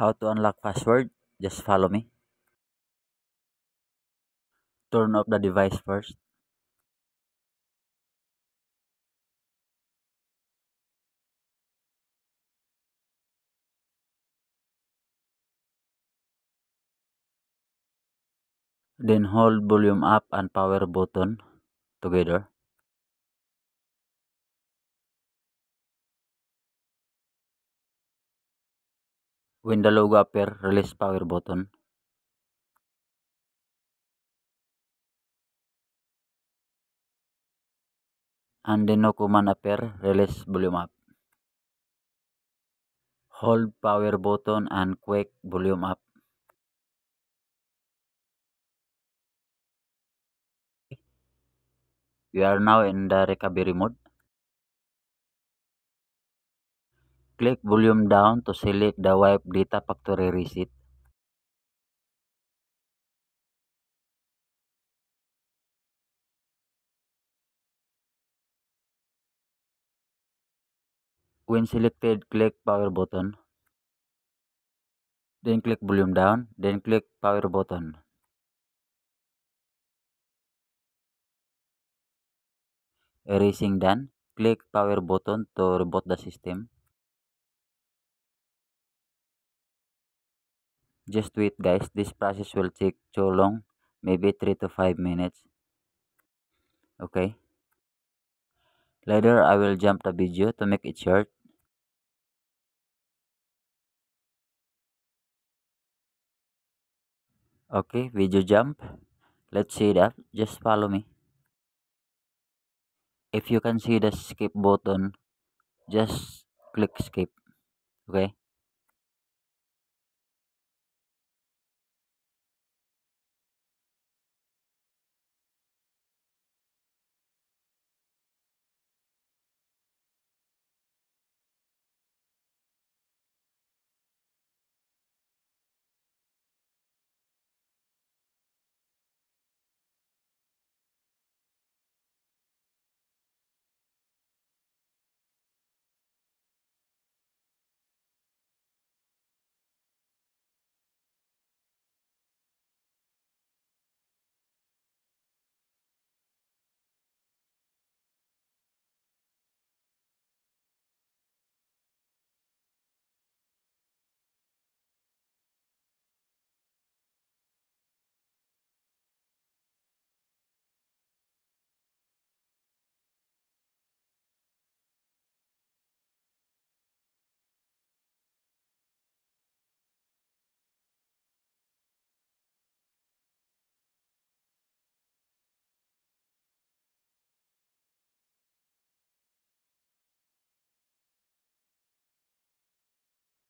how to unlock password just follow me turn off the device first then hold volume up and power button together When the logo appear, release power button. And then no command appear, release volume up. Hold power button and quick volume up. We are now in the recovery mode. Click volume down to select the wipe data factory reset. When selected, click power button. Then click volume down, then click power button. Erasing done, click power button to reboot the system. just wait guys this process will take so long maybe 3 to 5 minutes okay later i will jump the video to make it short okay video jump let's see that just follow me if you can see the skip button just click skip okay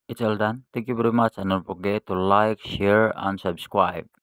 It's all done. Thank you very much and don't forget to like, share and subscribe.